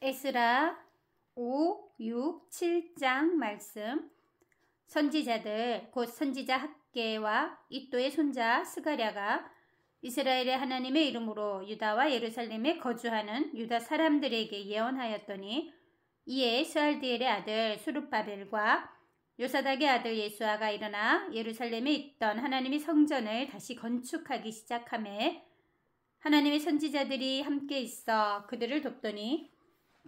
에스라 5, 6, 7장 말씀 선지자들 곧 선지자 학계와 이또의 손자 스가랴가 이스라엘의 하나님의 이름으로 유다와 예루살렘에 거주하는 유다 사람들에게 예언하였더니 이에 스알디엘의 아들 수르바벨과 요사닥의 아들 예수아가 일어나 예루살렘에 있던 하나님의 성전을 다시 건축하기 시작함에 하나님의 선지자들이 함께 있어 그들을 돕더니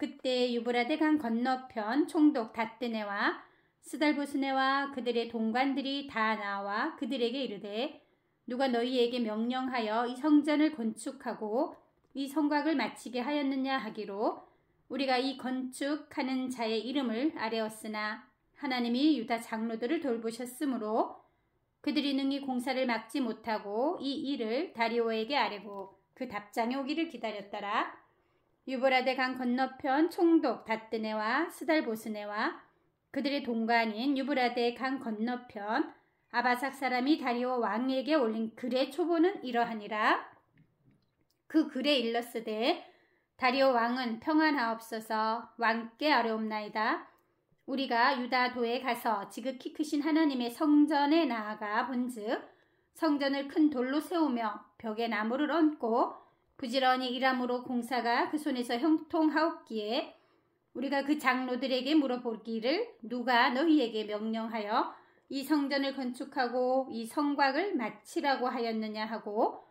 그때 유브라데 강 건너편 총독 다뜨네와 스달보스네와 그들의 동관들이 다 나와 그들에게 이르되 누가 너희에게 명령하여 이 성전을 건축하고 이 성곽을 마치게 하였느냐 하기로 우리가 이 건축하는 자의 이름을 아뢰었으나 하나님이 유다 장로들을 돌보셨으므로 그들이 능히 공사를 막지 못하고 이 일을 다리오에게 아뢰고 그 답장이 오기를 기다렸더라. 유보라데 강 건너편 총독 다뜨네와 스달보스네와 그들의 동관인 유브라데 강 건너편 아바삭 사람이 다리오 왕에게 올린 글의 초보는 이러하니라. 그 글에 일렀으되 다리오 왕은 평안하옵소서 왕께 아뢰옵나이다. 우리가 유다도에 가서 지극히 크신 하나님의 성전에 나아가 본즉 성전을 큰 돌로 세우며 벽에 나무를 얹고 부지런히 일함으로 공사가 그 손에서 형통하옵기에 우리가 그 장로들에게 물어보기를 누가 너희에게 명령하여 이 성전을 건축하고 이 성곽을 마치라고 하였느냐 하고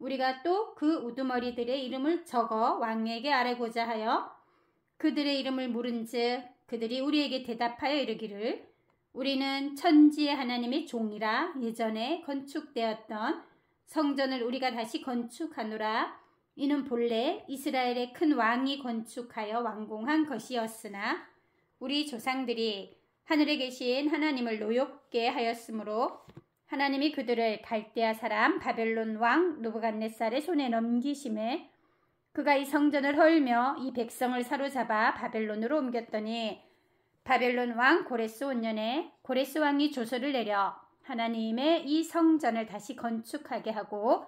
우리가 또 그 우두머리들의 이름을 적어 왕에게 아뢰고자 하여 그들의 이름을 물은즉 그들이 우리에게 대답하여 이르기를 우리는 천지의 하나님의 종이라 예전에 건축되었던 성전을 우리가 다시 건축하노라 이는 본래 이스라엘의 큰 왕이 건축하여 완공한 것이었으나 우리 조상들이 하늘에 계신 하나님을 노엽게 하였으므로 하나님이 그들을 갈대아 사람 바벨론 왕 누부갓네살의 손에 넘기심에 그가 이 성전을 헐며 이 백성을 사로잡아 바벨론으로 옮겼더니 바벨론 왕 고레스 5년에 고레스 왕이 조서를 내려 하나님의 이 성전을 다시 건축하게 하고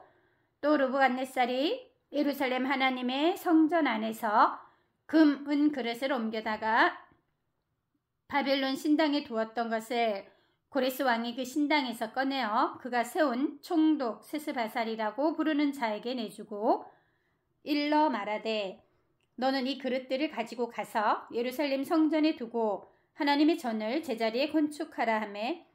또루브갓네살이 예루살렘 하나님의 성전 안에서 금, 은 그릇을 옮겨다가 바벨론 신당에 두었던 것을 고레스 왕이 그 신당에서 꺼내어 그가 세운 총독 세스바살이라고 부르는 자에게 내주고 일러 말하되 너는 이 그릇들을 가지고 가서 예루살렘 성전에 두고 하나님의 전을 제자리에 건축하라 하매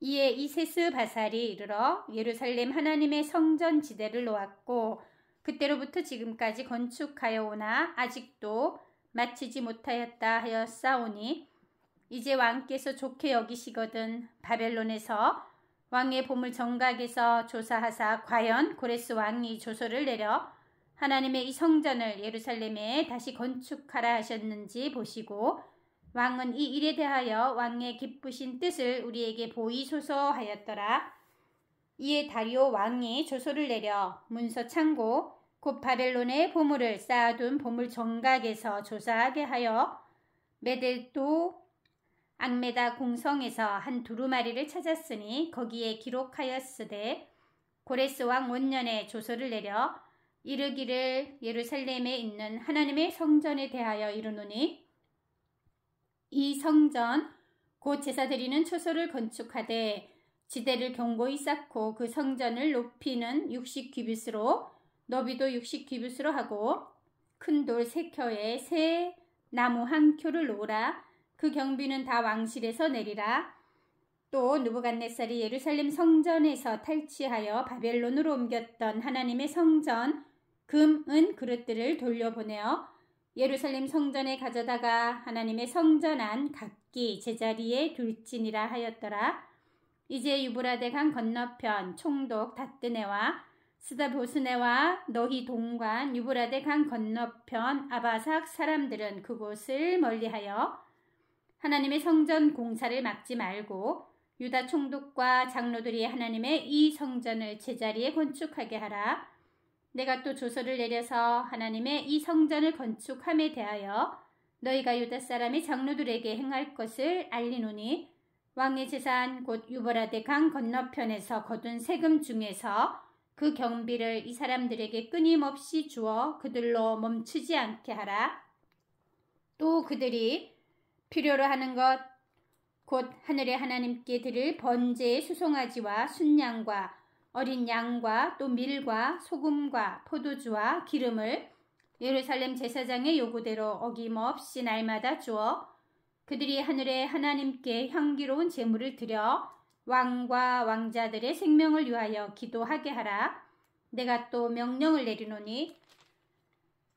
이에 이 세스바살이 이르러 예루살렘 하나님의 성전 지대를 놓았고 그때로부터 지금까지 건축하여 오나 아직도 마치지 못하였다 하여 싸우니 이제 왕께서 좋게 여기시거든 바벨론에서 왕의 보물 정각에서 조사하사 과연 고레스 왕이 조서를 내려 하나님의 이 성전을 예루살렘에 다시 건축하라 하셨는지 보시고 왕은 이 일에 대하여 왕의 기쁘신 뜻을 우리에게 보이소서 하였더라. 이에 다리오 왕이 조소를 내려 문서 창고 곧 바벨론의 보물을 쌓아둔 보물 정각에서 조사하게 하여 메데도 악메다 공성에서 한 두루마리를 찾았으니 거기에 기록하였으되 고레스 왕 원년에 조서를 내려 이르기를 예루살렘에 있는 하나님의 성전에 대하여 이르노니 이 성전 곧 제사 드리는 초소를 건축하되 지대를 견고히 쌓고 그 성전을 높이는 60규빗으로 너비도 60규빗으로 하고 큰 돌 세 켜에 새 나무 한 켜를 놓으라 그 경비는 다 왕실에서 내리라 또 누부갓네살이 예루살렘 성전에서 탈취하여 바벨론으로 옮겼던 하나님의 성전 금은 그릇들을 돌려보내어 예루살렘 성전에 가져다가 하나님의 성전 안 각기 제자리에 둘지이라 하였더라. 이제 유브라데강 건너편 총독 다뜨네와 스다보스네와 너희 동관 유브라데강 건너편 아바삭 사람들은 그곳을 멀리하여 하나님의 성전 공사를 막지 말고 유다 총독과 장로들이 하나님의 이 성전을 제자리에 건축하게 하라. 내가 또 조서를 내려서 하나님의 이 성전을 건축함에 대하여 너희가 유다 사람의 장로들에게 행할 것을 알리노니 왕의 재산 곧 유보라데 강 건너편에서 거둔 세금 중에서 그 경비를 이 사람들에게 끊임없이 주어 그들로 멈추지 않게 하라. 또 그들이 필요로 하는 것, 곧 하늘의 하나님께 드릴 번제의 수송아지와 순양과 어린 양과 또 밀과 소금과 포도주와 기름을 예루살렘 제사장의 요구대로 어김없이 날마다 주어 그들이 하늘에 하나님께 향기로운 제물을 드려 왕과 왕자들의 생명을 위하여 기도하게 하라. 내가 또 명령을 내리노니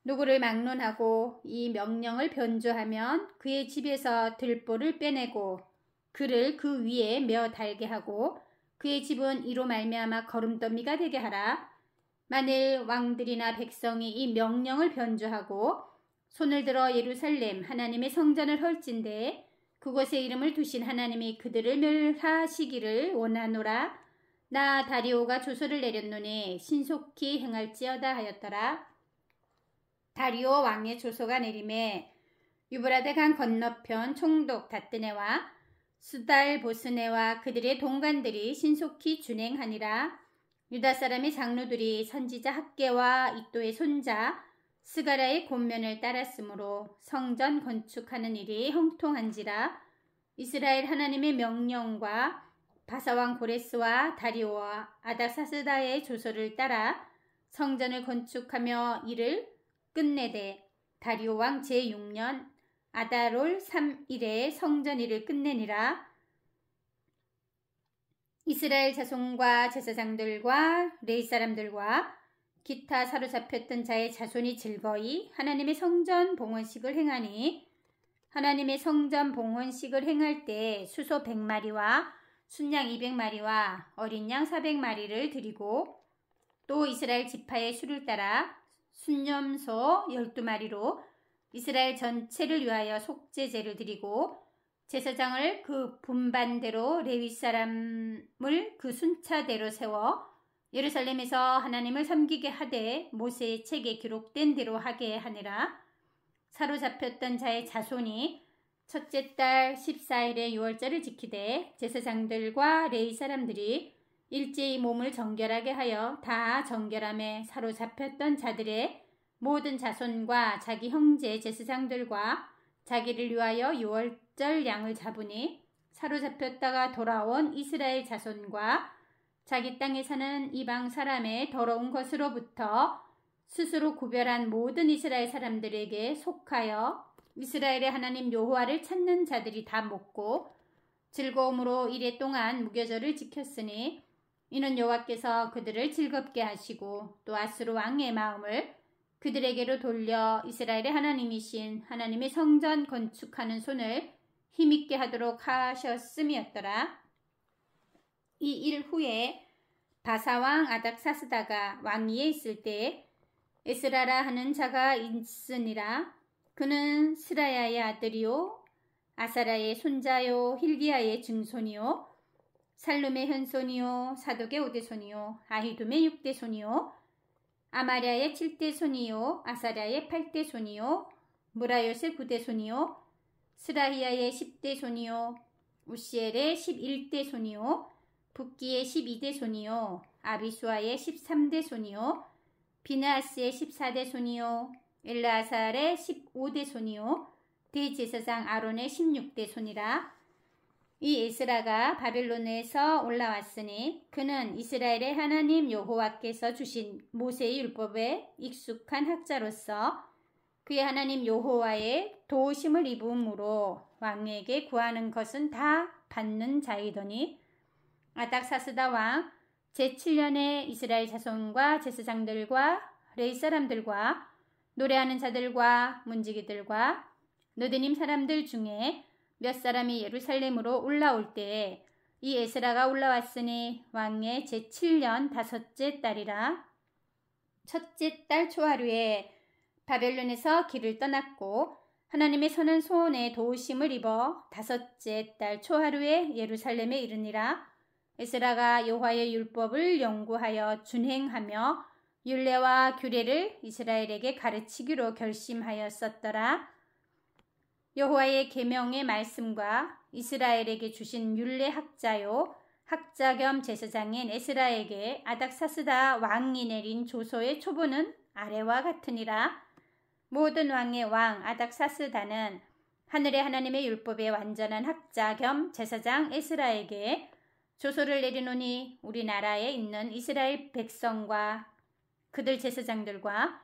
누구를 막론하고 이 명령을 변조하면 그의 집에서 들보를 빼내고 그를 그 위에 메어 달게 하고 그의 집은 이로 말미암아 거름더미가 되게 하라. 만일 왕들이나 백성이 이 명령을 변조하고 손을 들어 예루살렘 하나님의 성전을 헐진대 그곳에 이름을 두신 하나님이 그들을 멸하시기를 원하노라 나 다리오가 조서를 내렸노니 신속히 행할지어다 하였더라 다리오 왕의 조서가 내림에 유브라데강 건너편 총독 다뜨네와 수달 보스네와 그들의 동관들이 신속히 준행하니라 유다 사람의 장로들이 선지자 학계와 이또의 손자 스가라의 곤면을 따랐으므로 성전 건축하는 일이 형통한지라 이스라엘 하나님의 명령과 바사왕 고레스와 다리오와 아다사스다의 조서를 따라 성전을 건축하며 이를 끝내되 다리오왕 제6년 아다롤 3일에 성전 일을 끝내니라 이스라엘 자손과 제사장들과 레이 사람들과 기타 사로잡혔던 자의 자손이 즐거이 하나님의 성전 봉헌식을 행하니 하나님의 성전 봉헌식을 행할 때 수소 100마리와 순양 200마리와 어린 양 400마리를 드리고 또 이스라엘 지파의 수를 따라 순념소 12마리로 이스라엘 전체를 위하여 속죄제를 드리고 제사장을 그 분반대로 레위 사람을 그 순차대로 세워 예루살렘에서 하나님을 섬기게 하되 모세의 책에 기록된 대로 하게 하느라 사로잡혔던 자의 자손이 첫째 달 14일에 6월절을 지키되 제사장들과 레이 사람들이 일제히 몸을 정결하게 하여 다 정결함에 사로잡혔던 자들의 모든 자손과 자기 형제 제사장들과 자기를 위하여 6월절 양을 잡으니 사로잡혔다가 돌아온 이스라엘 자손과 자기 땅에 서는 이방 사람의 더러운 것으로부터 스스로 구별한 모든 이스라엘 사람들에게 속하여 이스라엘의 하나님 요호와를 찾는 자들이 다 먹고 즐거움으로 이래 동안 무교절을 지켰으니 이는 여호와께서 그들을 즐겁게 하시고 또 아스로 왕의 마음을 그들에게로 돌려 이스라엘의 하나님이신 하나님의 성전 건축하는 손을 힘있게 하도록 하셨음이었더라. 이일 후에 바사왕 아닥사스다가 왕위에 있을 때에 스라라 하는 자가 있으니라 그는 스라야의 아들이요 아사라의 손자요 힐기야의 증손이요 살룸의 현손이요 사독의 오대손이요 아히둠의 육대손이요 아마랴의 칠대손이요 아사라의 팔대손이요 무라요의 구대손이요 스라히야의 십대손이요 우시엘의 십일대손이요 북기의 12대 손이요 아비수아의 13대 손이요 비나스의 14대 손이요 엘라살의 15대 손이요 대제사장 아론의 16대 손이라 이 에스라가 바빌론에서 올라왔으니 그는 이스라엘의 하나님 여호와께서 주신 모세의 율법에 익숙한 학자로서 그의 하나님 여호와의 도심을 우 입음으로 왕에게 구하는 것은 다 받는 자이더니 아닥사스다 왕제7년에 이스라엘 자손과 제사장들과 레이 사람들과 노래하는 자들과 문지기들과 노드님 사람들 중에 몇 사람이 예루살렘으로 올라올 때에 이 에스라가 올라왔으니 왕의 제7년 다섯째 딸이라 첫째 딸 초하루에 바벨론에서 길을 떠났고 하나님의 선한 소원에 도우심을 입어 다섯째 딸 초하루에 예루살렘에 이르니라 에스라가 여호와의 율법을 연구하여 준행하며 율례와 규례를 이스라엘에게 가르치기로 결심하였었더라. 여호와의 계명의 말씀과 이스라엘에게 주신 율례 학자요 학자 겸 제사장인 에스라에게 아닥사스다 왕이 내린 조서의 초보는 아래와 같으니라. 모든 왕의 왕 아닥사스다는 하늘의 하나님의 율법의 완전한 학자 겸 제사장 에스라에게 조소를 내리노니 우리나라에 있는 이스라엘 백성과 그들 제사장들과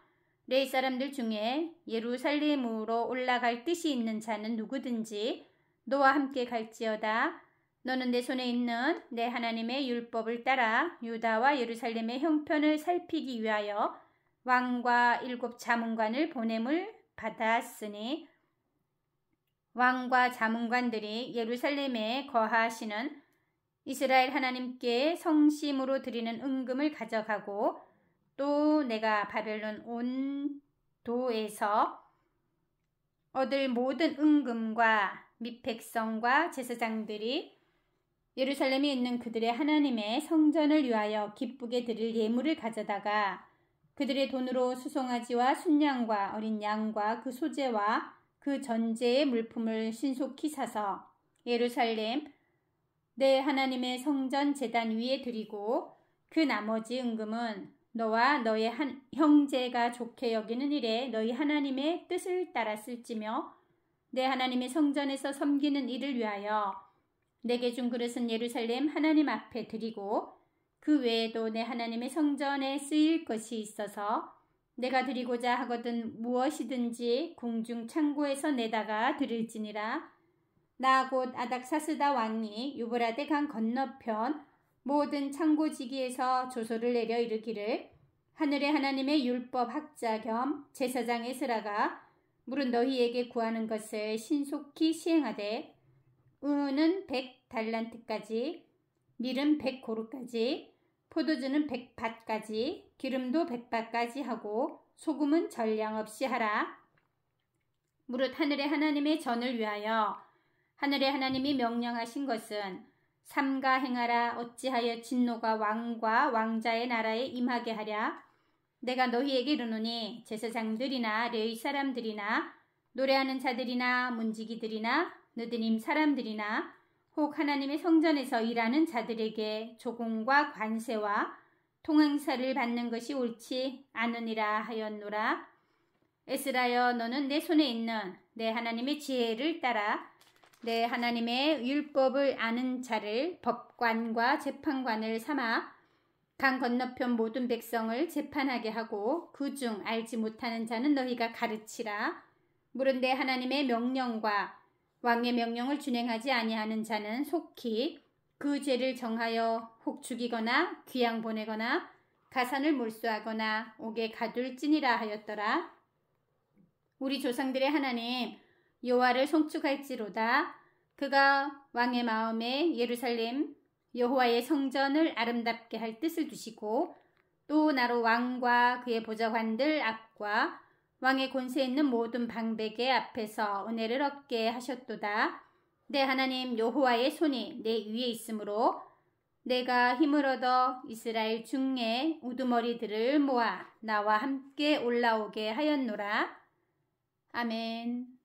레이 사람들 중에 예루살렘으로 올라갈 뜻이 있는 자는 누구든지 너와 함께 갈지어다. 너는 내 손에 있는 내 하나님의 율법을 따라 유다와 예루살렘의 형편을 살피기 위하여 왕과 일곱 자문관을 보냄을 받았으니 왕과 자문관들이 예루살렘에 거하시는 이스라엘 하나님께 성심으로 드리는 은금을 가져가고 또 내가 바벨론 온 도에서 얻을 모든 은금과 및 백성과 제사장들이 예루살렘에 있는 그들의 하나님의 성전을 위하여 기쁘게 드릴 예물을 가져다가 그들의 돈으로 수송아지와 순양과 어린 양과 그 소재와 그 전제의 물품을 신속히 사서 예루살렘 내 하나님의 성전 재단 위에 드리고 그 나머지 은금은 너와 너의 한, 형제가 좋게 여기는 일에 너희 하나님의 뜻을 따라 쓸지며 내 하나님의 성전에서 섬기는 일을 위하여 내게 준 그릇은 예루살렘 하나님 앞에 드리고 그 외에도 내 하나님의 성전에 쓰일 것이 있어서 내가 드리고자 하거든 무엇이든지 공중 창고에서 내다가 드릴지니라 나곧 아닥사스다 왕이 유브라데 강 건너편 모든 창고지기에서 조소를 내려 이르기를 하늘의 하나님의 율법 학자 겸 제사장 에스라가 물은 너희에게 구하는 것을 신속히 시행하되 우는 백 달란트까지 밀은 백 고루까지 포도주는 백 밭까지 기름도 백 밭까지 하고 소금은 전량 없이 하라 무릇 하늘의 하나님의 전을 위하여 하늘의 하나님이 명령하신 것은 삼가 행하라 어찌하여 진노가 왕과 왕자의 나라에 임하게 하랴 내가 너희에게 이르노니 제사장들이나 레위 사람들이나 노래하는 자들이나 문지기들이나 느드님 사람들이나 혹 하나님의 성전에서 일하는 자들에게 조공과 관세와 통행사를 받는 것이 옳지 않으니라 하였노라 에스라여 너는 내 손에 있는 내 하나님의 지혜를 따라 네, 하나님의 율법을 아는 자를 법관과 재판관을 삼아 강 건너편 모든 백성을 재판하게 하고 그 중 알지 못하는 자는 너희가 가르치라. 무른데 하나님의 명령과 왕의 명령을 준행하지 아니하는 자는 속히 그 죄를 정하여 혹 죽이거나 귀양 보내거나 가산을 몰수하거나 옥에 가둘지니라 하였더라. 우리 조상들의 하나님 여호와를 송축할지로다. 그가 왕의 마음에 예루살렘 여호와의 성전을 아름답게 할 뜻을 두시고 또 나로 왕과 그의 보좌관들 앞과 왕의 권세 있는 모든 방백의 앞에서 은혜를 얻게 하셨도다. 내 하나님 여호와의 손이 내 위에 있으므로 내가 힘을 얻어 이스라엘 중에 우두머리들을 모아 나와 함께 올라오게 하였노라. 아멘.